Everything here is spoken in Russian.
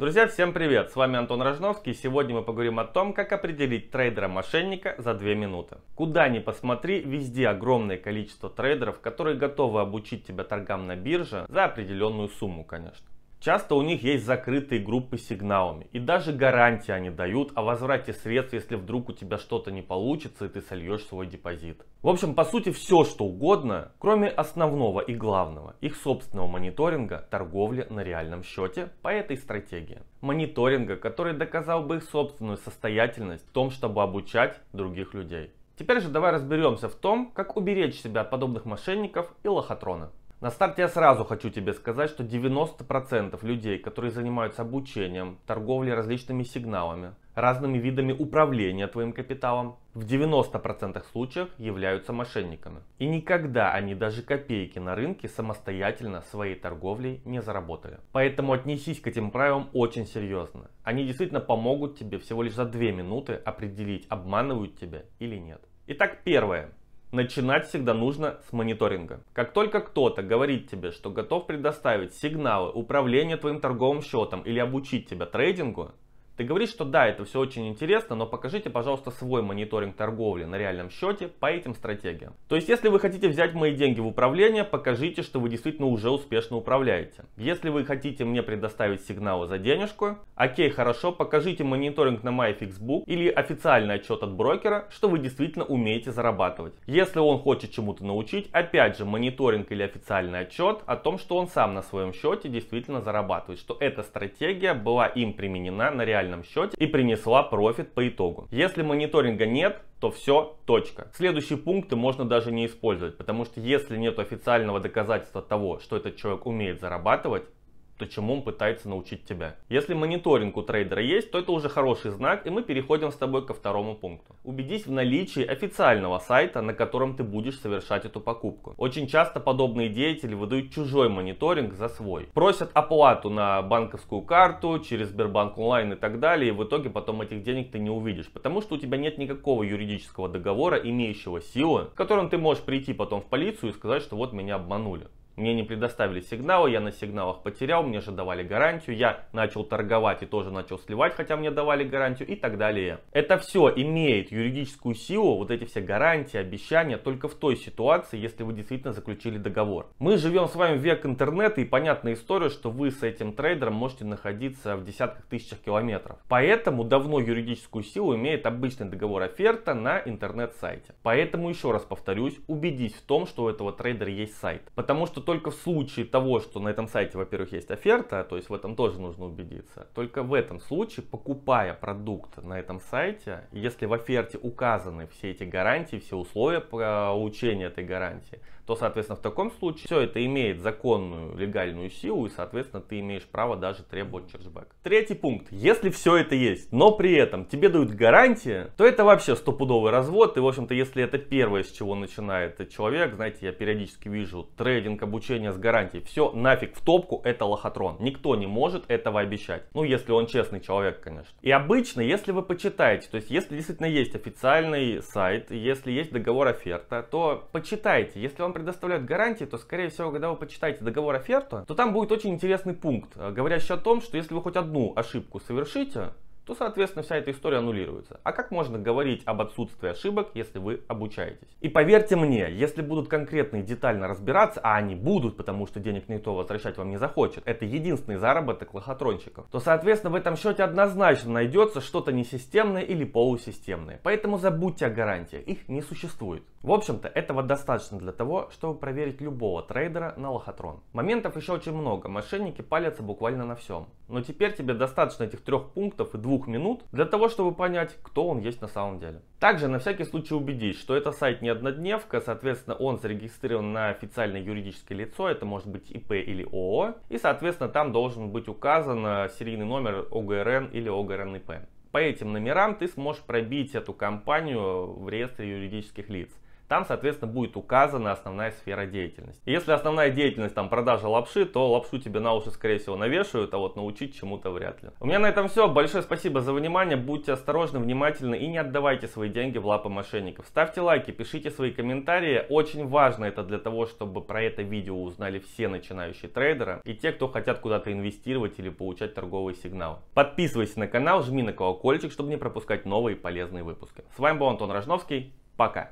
Друзья, всем привет! С вами Антон Рожновский. Сегодня мы поговорим о том, как определить трейдера-мошенника за 2 минуты. Куда ни посмотри, везде огромное количество трейдеров, которые готовы обучить тебя торгам на бирже за определенную сумму, конечно. Часто у них есть закрытые группы с сигналами. И даже гарантии они дают о возврате средств, если вдруг у тебя что-то не получится и ты сольешь свой депозит. В общем, по сути, все что угодно, кроме основного и главного, их собственного мониторинга торговли на реальном счете по этой стратегии. Мониторинга, который доказал бы их собственную состоятельность в том, чтобы обучать других людей. Теперь же давай разберемся в том, как уберечь себя от подобных мошенников и лохотрона. На старте я сразу хочу тебе сказать, что 90% людей, которые занимаются обучением, торговлей различными сигналами, разными видами управления твоим капиталом, в 90% случаев являются мошенниками. И никогда они даже копейки на рынке самостоятельно своей торговлей не заработали. Поэтому отнесись к этим правилам очень серьезно. Они действительно помогут тебе всего лишь за 2 минуты определить, обманывают тебя или нет. Итак, первое. Начинать всегда нужно с мониторинга. Как только кто-то говорит тебе, что готов предоставить сигналы управления твоим торговым счетом или обучить тебя трейдингу, ты говоришь, что да, это все очень интересно, но покажите, пожалуйста, свой мониторинг торговли на реальном счете по этим стратегиям. То есть, если вы хотите взять мои деньги в управление, покажите, что вы действительно уже успешно управляете. Если вы хотите мне предоставить сигналы за денежку, окей, хорошо, покажите мониторинг на MyFixbook или официальный отчет от брокера, что вы действительно умеете зарабатывать. Если он хочет чему-то научить, опять же, мониторинг или официальный отчет о том, что он сам на своем счете действительно зарабатывает, что эта стратегия была им применена на реальном финальном счете и принесла профит по итогу. Если мониторинга нет, то все, точка. Следующие пункты можно даже не использовать, потому что если нет официального доказательства того, что этот человек умеет зарабатывать, то чему он пытается научить тебя. Если мониторинг у трейдера есть, то это уже хороший знак, и мы переходим с тобой ко второму пункту. Убедись в наличии официального сайта, на котором ты будешь совершать эту покупку. Очень часто подобные деятели выдают чужой мониторинг за свой. Просят оплату на банковскую карту, через Сбербанк онлайн и так далее, и в итоге потом этих денег ты не увидишь, потому что у тебя нет никакого юридического договора, имеющего силу, которым ты можешь прийти потом в полицию и сказать, что вот меня обманули. Мне не предоставили сигналы, я на сигналах потерял, мне же давали гарантию, я начал торговать и тоже начал сливать, хотя мне давали гарантию и так далее. Это все имеет юридическую силу, вот эти все гарантии, обещания, только в той ситуации, если вы действительно заключили договор. Мы живем с вами в век интернета и понятная история, что вы с этим трейдером можете находиться в десятках тысячах километров. Поэтому давно юридическую силу имеет обычный договор оферта на интернет-сайте. Поэтому еще раз повторюсь, убедись в том, что у этого трейдера есть сайт. Потому что только в случае того, что на этом сайте, во-первых, есть оферта, то есть в этом тоже нужно убедиться, только в этом случае, покупая продукт на этом сайте, если в оферте указаны все эти гарантии, все условия получения этой гарантии, то, соответственно, в таком случае все это имеет законную легальную силу, и, соответственно, ты имеешь право даже требовать чарджбэк. Третий пункт. Если все это есть, но при этом тебе дают гарантии, то это вообще стопудовый развод, и, в общем-то, если это первое, с чего начинает человек, знаете, я периодически вижу трейдинг, обучение с гарантией, все нафиг в топку, это лохотрон. Никто не может этого обещать. Ну, если он честный человек, конечно. И обычно, если вы почитаете, то есть, если действительно есть официальный сайт, если есть договор оферта, то почитайте. Если вам предоставляют гарантии, то, скорее всего, когда вы почитаете договор оферта, то там будет очень интересный пункт, э, говорящий о том, что если вы хоть одну ошибку совершите, то, соответственно, вся эта история аннулируется. А как можно говорить об отсутствии ошибок, если вы обучаетесь? И поверьте мне, если будут конкретно и детально разбираться, а они будут, потому что денег никто возвращать вам не захочет, это единственный заработок лохотронщиков, то, соответственно, в этом счете однозначно найдется что-то несистемное или полусистемное. Поэтому забудьте о гарантиях, их не существует. В общем-то, этого достаточно для того, чтобы проверить любого трейдера на лохотрон. Моментов еще очень много, мошенники палятся буквально на всем. Но теперь тебе достаточно этих трех пунктов и двух минут для того, чтобы понять, кто он есть на самом деле. Также на всякий случай убедись, что это сайт не однодневка, соответственно он зарегистрирован на официальное юридическое лицо, это может быть ИП или ООО, и соответственно там должен быть указан э, серийный номер ОГРН или ОГРН-ИП. По этим номерам ты сможешь пробить эту компанию в реестре юридических лиц. Там, соответственно, будет указана основная сфера деятельности. И если основная деятельность там продажа лапши, то лапшу тебе на уши, скорее всего, навешивают, а вот научить чему-то вряд ли. У меня на этом все. Большое спасибо за внимание. Будьте осторожны, внимательны и не отдавайте свои деньги в лапы мошенников. Ставьте лайки, пишите свои комментарии. Очень важно это для того, чтобы про это видео узнали все начинающие трейдеры и те, кто хотят куда-то инвестировать или получать торговые сигналы. Подписывайся на канал, жми на колокольчик, чтобы не пропускать новые полезные выпуски. С вами был Антон Рожновский. Пока!